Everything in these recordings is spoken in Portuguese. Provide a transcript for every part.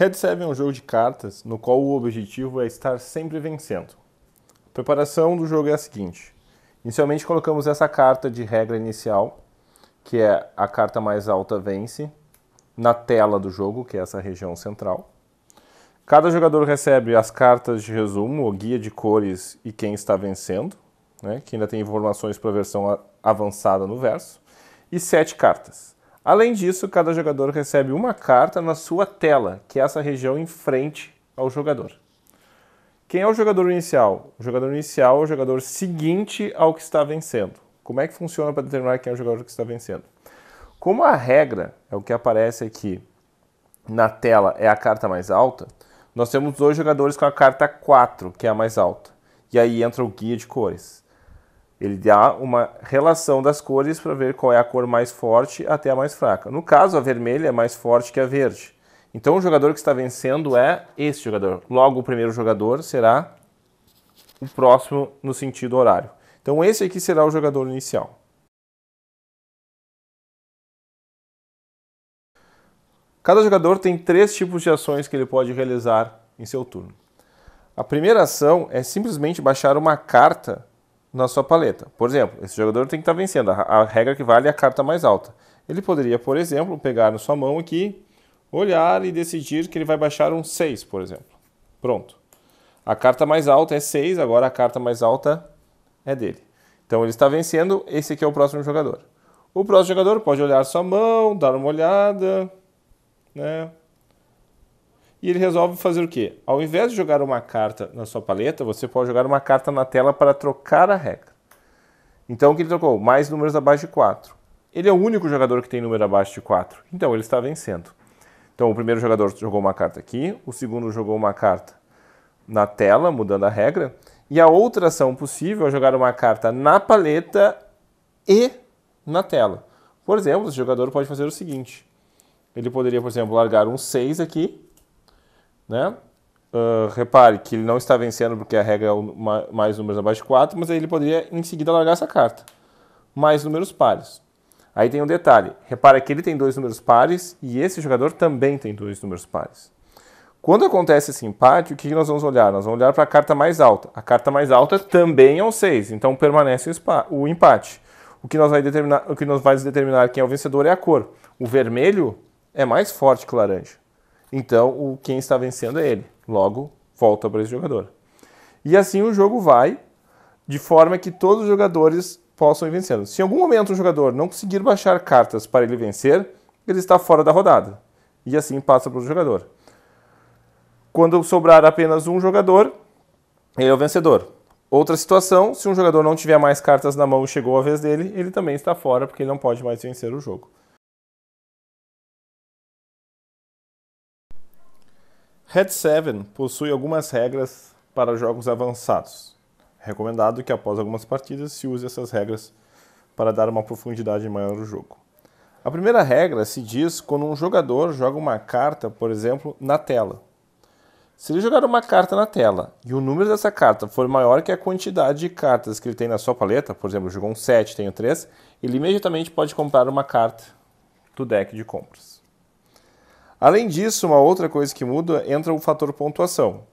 Red 7 é um jogo de cartas no qual o objetivo é estar sempre vencendo. A preparação do jogo é a seguinte: inicialmente colocamos essa carta de regra inicial, que é a carta mais alta vence, na tela do jogo, que é essa região central. Cada jogador recebe as cartas de resumo, o guia de cores e quem está vencendo, né, que ainda tem informações para a versão avançada no verso, e sete cartas. Além disso, cada jogador recebe uma carta na sua tela, que é essa região em frente ao jogador. Quem é o jogador inicial? O jogador inicial é o jogador seguinte ao que está vencendo. Como é que funciona para determinar quem é o jogador que está vencendo? Como a regra é o que aparece aqui na tela é a carta mais alta, nós temos dois jogadores com a carta 4, que é a mais alta. E aí entra o guia de cores. Ele dá uma relação das cores para ver qual é a cor mais forte até a mais fraca. No caso, a vermelha é mais forte que a verde. Então o jogador que está vencendo é esse jogador. Logo, o primeiro jogador será o próximo no sentido horário. Então esse aqui será o jogador inicial. Cada jogador tem três tipos de ações que ele pode realizar em seu turno. A primeira ação é simplesmente baixar uma carta na sua paleta. Por exemplo, esse jogador tem que estar tá vencendo. A, regra que vale é a carta mais alta. Ele poderia, por exemplo, pegar na sua mão aqui, olhar e decidir que ele vai baixar um 6, por exemplo. Pronto. A carta mais alta é 6, agora a carta mais alta é dele. Então ele está vencendo, esse aqui é o próximo jogador. O próximo jogador pode olhar sua mão, dar uma olhada, né? E ele resolve fazer o quê? Ao invés de jogar uma carta na sua paleta, você pode jogar uma carta na tela para trocar a regra. Então o que ele trocou? Mais números abaixo de 4. Ele é o único jogador que tem número abaixo de 4. Então ele está vencendo. Então o primeiro jogador jogou uma carta aqui, o segundo jogou uma carta na tela, mudando a regra. E a outra ação possível é jogar uma carta na paleta e na tela. Por exemplo, o jogador pode fazer o seguinte. Ele poderia, por exemplo, largar um 6 aqui né? Uh, repare que ele não está vencendo porque a regra é mais números abaixo de 4, mas aí ele poderia em seguida largar essa carta. Mais números pares. Aí tem um detalhe. Repare que ele tem dois números pares e esse jogador também tem dois números pares. Quando acontece esse empate, o que nós vamos olhar? Nós vamos olhar para a carta mais alta. A carta mais alta também é um 6, então permanece o empate. O que, nós vai determinar, o que nós determinar quem é o vencedor é a cor. O vermelho é mais forte que o laranja. Então, o, quem está vencendo é ele. Logo, volta para esse jogador. E assim o jogo vai, de forma que todos os jogadores possam ir vencendo. Se em algum momento o jogador não conseguir baixar cartas para ele vencer, ele está fora da rodada. E assim passa para o jogador. Quando sobrar apenas um jogador, ele é o vencedor. Outra situação, se um jogador não tiver mais cartas na mão e chegou a vez dele, ele também está fora porque ele não pode mais vencer o jogo. Red 7 possui algumas regras para jogos avançados. É recomendado que após algumas partidas se use essas regras para dar uma profundidade maior ao jogo. A primeira regra se diz quando um jogador joga uma carta, por exemplo, na tela. Se ele jogar uma carta na tela e o número dessa carta for maior que a quantidade de cartas que ele tem na sua paleta, por exemplo, jogou um 7, tenho 3, ele imediatamente pode comprar uma carta do deck de compras. Além disso, uma outra coisa que muda entra o fator pontuação.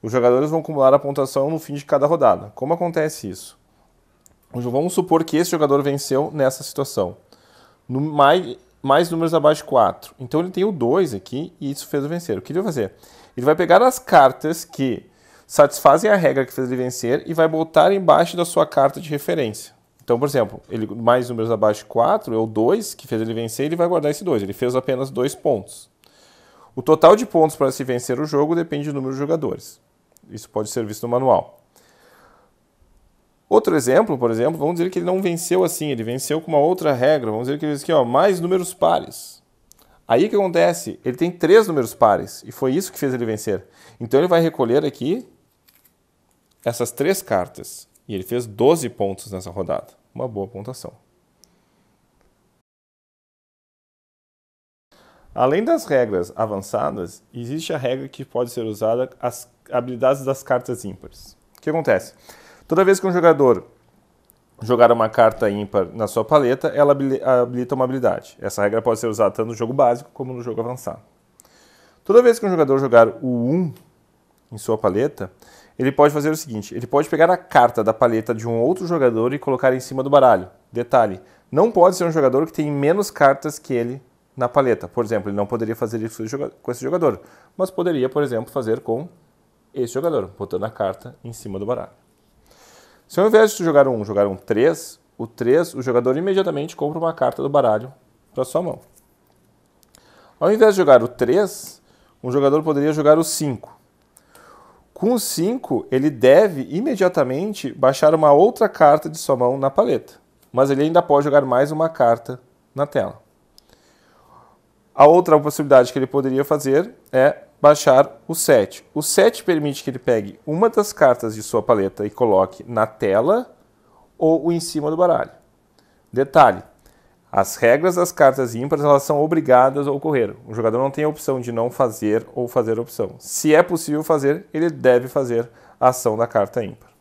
Os jogadores vão acumular a pontuação no fim de cada rodada. Como acontece isso? Vamos supor que esse jogador venceu nessa situação. No mais, mais números abaixo de 4. Então ele tem o 2 aqui e isso fez o vencer. O que ele vai fazer? Ele vai pegar as cartas que satisfazem a regra que fez ele vencer e vai botar embaixo da sua carta de referência. Então, por exemplo, ele mais números abaixo de 4 é o 2 que fez ele vencer, ele vai guardar esse 2. Ele fez apenas 2 pontos. O total de pontos para se vencer o jogo depende do número de jogadores. Isso pode ser visto no manual. Outro exemplo, por exemplo, vamos dizer que ele não venceu assim, ele venceu com uma outra regra. Vamos dizer que ele disse aqui, ó, mais números pares. Aí o que acontece? Ele tem três números pares e foi isso que fez ele vencer. Então ele vai recolher aqui essas três cartas e ele fez 12 pontos nessa rodada uma boa pontuação. Além das regras avançadas, existe a regra que pode ser usada as habilidades das cartas ímpares. O que acontece? Toda vez que um jogador jogar uma carta ímpar na sua paleta, ela habilita uma habilidade. Essa regra pode ser usada tanto no jogo básico como no jogo avançado. Toda vez que um jogador jogar o 1 em sua paleta, ele pode fazer o seguinte: ele pode pegar a carta da paleta de um outro jogador e colocar em cima do baralho. Detalhe: não pode ser um jogador que tem menos cartas que ele na paleta. Por exemplo, ele não poderia fazer isso com esse jogador, mas poderia, por exemplo, fazer com esse jogador, botando a carta em cima do baralho. Se ao invés de jogar um, jogar um 3, o 3, o jogador imediatamente compra uma carta do baralho para sua mão. Ao invés de jogar o 3, um jogador poderia jogar o 5. Com o 5, ele deve imediatamente baixar uma outra carta de sua mão na paleta, mas ele ainda pode jogar mais uma carta na tela. A outra possibilidade que ele poderia fazer é baixar o 7. O 7 permite que ele pegue uma das cartas de sua paleta e coloque na tela ou em cima do baralho. Detalhe: as regras das cartas ímpares elas são obrigadas a ocorrer. O jogador não tem a opção de não fazer ou fazer opção. Se é possível fazer, ele deve fazer a ação da carta ímpar.